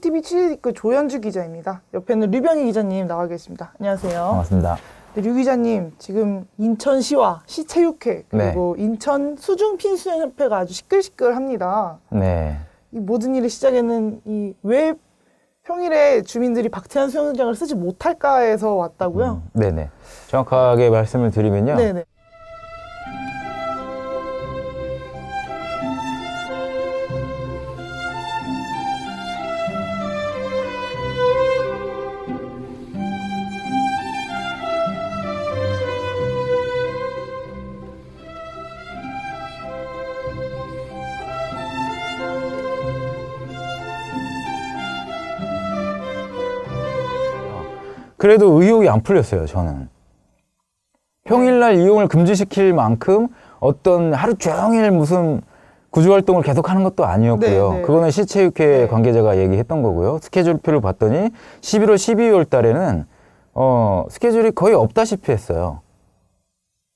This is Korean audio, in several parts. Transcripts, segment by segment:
t v 취재그 조현주 기자입니다. 옆에는 류병희 기자님 나와 계십니다. 안녕하세요. 반갑습니다. 네, 류 기자님, 지금 인천시와 시체육회 그리고 네. 인천 수중 핀수협회가 연 아주 시끌시끌합니다. 네. 이 모든 일의 시작했는이 왜 평일에 주민들이 박태환 수영장을 쓰지 못할까해서 왔다고요? 음, 네네. 정확하게 말씀을 드리면요. 네네. 그래도 의혹이 안 풀렸어요, 저는. 평일날 이용을 금지시킬 만큼 어떤 하루 종일 무슨 구조활동을 계속하는 것도 아니었고요. 네네. 네. 그거는 시체육회 네. 관계자가 얘기했던 거고요. 스케줄표를 봤더니 11월, 12월 달에는 어, 스케줄이 거의 없다시피 했어요.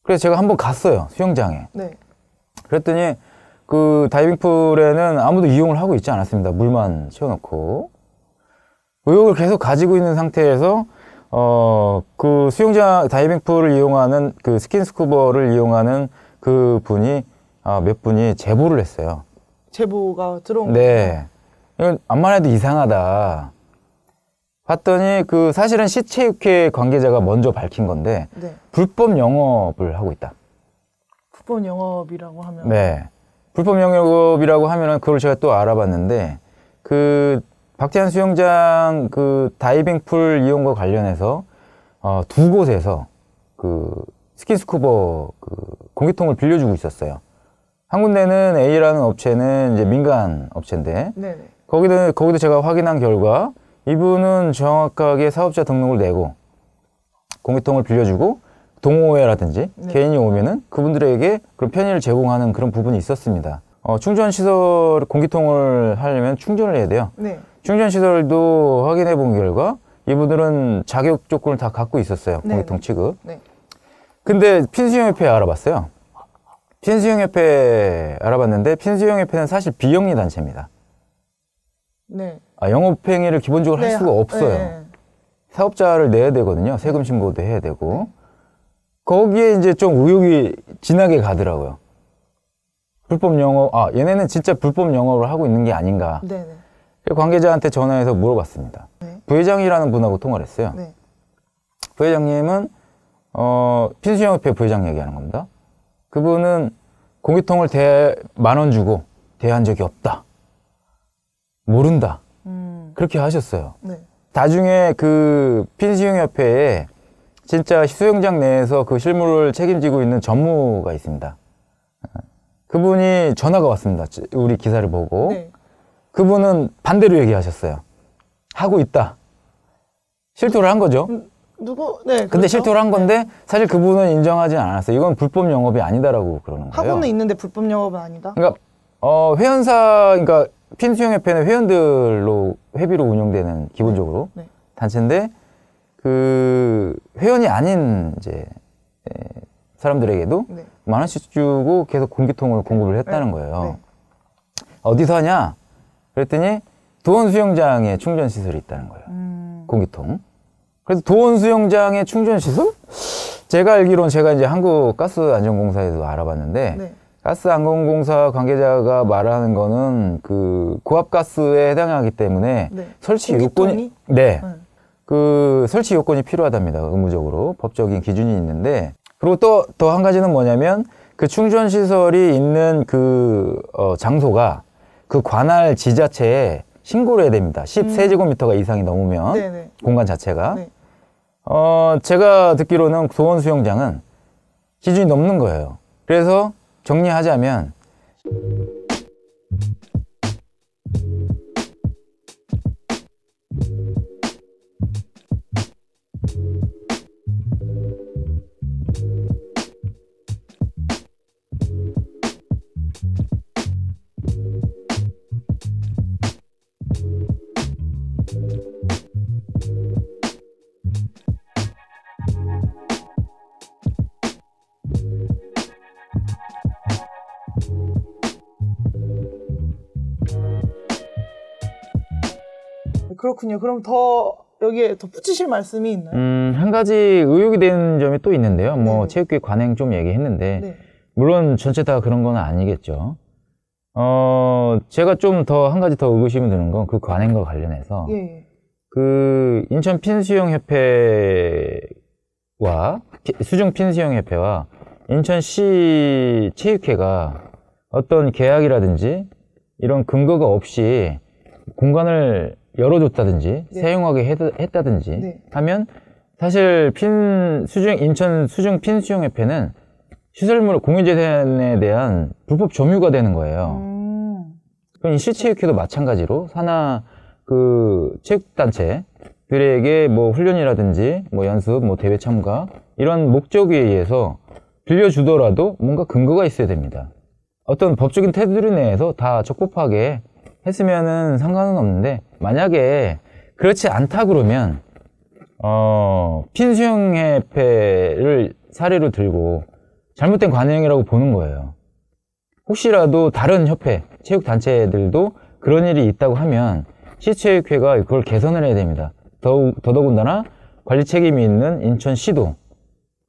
그래서 제가 한번 갔어요, 수영장에. 네. 그랬더니 그 다이빙풀에는 아무도 이용을 하고 있지 않았습니다. 물만 채워놓고. 의혹을 계속 가지고 있는 상태에서 어, 그 수영장 다이빙 풀을 이용하는 그 스킨스쿠버를 이용하는 그 분이 아, 몇 분이 제보를 했어요. 제보가 들어온 네. 이건 암만 해도 이상하다. 봤더니 그 사실은 시체육회 관계자가 먼저 밝힌 건데 네. 불법 영업을 하고 있다. 불법 영업이라고 하면 네. 불법 영업이라고 하면은 그걸 제가 또 알아봤는데 그 박재환 수영장 그 다이빙 풀 이용과 관련해서 어, 두 곳에서 그 스킨스쿠버 그 공기통을 빌려주고 있었어요. 한 군데는 A라는 업체는 이제 민간 업체인데 거기도 거기도 제가 확인한 결과 이분은 정확하게 사업자 등록을 내고 공기통을 빌려주고 동호회라든지 네. 개인이 오면은 그분들에게 그런 편의를 제공하는 그런 부분이 있었습니다. 어, 충전 시설 공기통을 하려면 충전을 해야 돼요. 네. 충전 시설도 확인해 본 결과 이분들은 자격 조건을 다 갖고 있었어요. 네네. 공통 네. 취급. 네. 근데 핀수용협회 알아봤어요. 핀수용협회 알아봤는데 핀수용협회는 사실 비영리 단체입니다. 네. 아, 영업행위를 기본적으로 네. 할 수가 없어요. 네. 사업자를 내야 되거든요. 세금 신고도 해야 되고. 거기에 이제 좀 의욕이 진하게 가더라고요. 불법 영업, 아, 얘네는 진짜 불법 영업을 하고 있는 게 아닌가. 네네. 네. 그 관계자한테 전화해서 물어봤습니다. 네. 부회장이라는 분하고 통화를 했어요. 네. 부회장님은 어, 핀수영협회 부회장 얘기하는 겁니다. 그분은 공기통을 만원 주고 대한 적이 없다. 모른다. 음. 그렇게 하셨어요. 네. 나중에 그 핀수영협회에 진짜 수영장 내에서 그 실물을 책임지고 있는 전무가 있습니다. 어, 그분이 전화가 왔습니다. 우리 기사를 보고. 네. 그분은 반대로 얘기하셨어요. 하고 있다. 실토를 한 거죠. 누구? 네. 근데 그렇죠? 실토를 한 건데 네. 사실 그분은 인정하지 않았어요. 이건 불법 영업이 아니다라고 그러는 거예요. 학원은 있는데 불법 영업은 아니다. 그러니까 어, 회원사 그러니까 핀 수영 협회는 회원들로 회비로 운영되는 기본적으로 네. 네. 단체인데 그 회원이 아닌 이제 에, 사람들에게도 네. 만 원씩 주고 계속 공기통을 공급을 했다는 네. 거예요. 네. 어디서 하냐? 그랬더니 도원 수영장에 충전 시설이 있다는 거예요. 음. 공기통. 그래서 도원 수영장에 충전 시설? 제가 알기론 제가 이제 한국 가스 안전공사에서 알아봤는데 네. 가스 안전공사 관계자가 말하는 거는 그 고압 가스에 해당하기 때문에 네. 설치 요건이 네. 음. 그 설치 요건이 필요하답니다. 의무적으로 법적인 기준이 있는데 그리고 또 더 한 가지는 뭐냐면 그 충전 시설이 있는 그 어, 장소가 그 관할 지자체에 신고를 해야 됩니다. 10세제곱미터가 음. 이상이 넘으면 네네. 네. 공간 자체가 네. 어 제가 듣기로는 소원 수영장은 기준이 넘는 거예요. 그래서 정리하자면 그렇군요. 그럼 더 여기에 더붙이실 말씀이 있나요? 음, 한 가지 의혹이 되는 점이 또 있는데요. 뭐 네. 체육계 관행 좀 얘기했는데 네. 물론 전체 다 그런 건 아니겠죠. 어, 제가 좀 더 한 가지 더 의구심이 드는 건 그 관행과 관련해서 예. 그 인천 핀수영 협회와 수중 핀수영 협회와 인천시 체육회가 어떤 계약이라든지 이런 근거가 없이 공간을 열어줬다든지 네. 사용하게 했, 다든지 네. 하면 사실 핀 수중 인천 수중 핀 수용협회는 시설물 공유재산에 대한 불법 점유가 되는 거예요. 음. 그럼 이 실체육회도 마찬가지로 산하 그 체육단체들에게 뭐 훈련이라든지 뭐 연습, 뭐 대회 참가 이런 목적에 의해서 빌려주더라도 뭔가 근거가 있어야 됩니다. 어떤 법적인 테두리 내에서 다 적법하게 했으면 상관은 없는데 만약에 그렇지 않다 그러면 어, 핀 수영협회를 사례로 들고 잘못된 관행이라고 보는 거예요. 혹시라도 다른 협회, 체육단체들도 그런 일이 있다고 하면 시체육회가 그걸 개선을 해야 됩니다. 더욱, 더더군다나 관리 책임이 있는 인천시도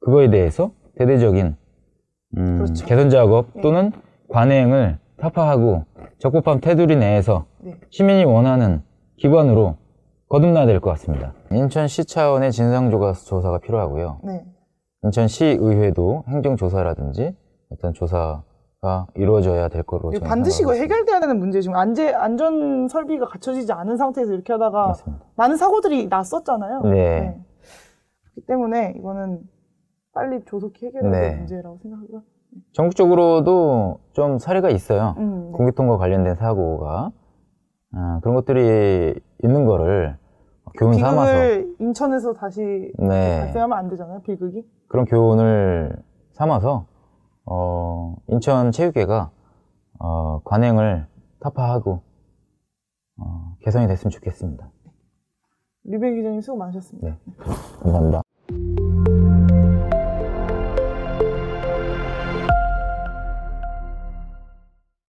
그거에 대해서 대대적인 음, 그렇죠. 개선 작업 예. 또는 관행을 타파하고 적법한 테두리 내에서 네. 시민이 원하는 기반으로 거듭나야 될 것 같습니다. 인천시 차원의 진상조사가 필요하고요. 네. 인천시의회도 행정조사라든지 어떤 조사가 이루어져야 될 거로 저는 반드시 이거 해결돼야 되는 문제 지금 안제, 안전 설비가 갖춰지지 않은 상태에서 이렇게 하다가 맞습니다. 많은 사고들이 났었잖아요. 네. 네. 그렇기 때문에 이거는 빨리 조속히 해결해야 될 네. 문제라고 생각합니다 전국적으로도 좀 사례가 있어요. 음. 네. 공기통과 관련된 사고가 아, 그런 것들이 있는 거를 그 교훈 삼아서 인천에서 다시 네. 발생하면 안 되잖아요. 비극이 그런 교훈을 삼아서 어, 인천 체육계가 어, 관행을 타파하고 어, 개선이 됐으면 좋겠습니다. 네. 류배 기자님 수고 많으셨습니다. 네, 감사합니다.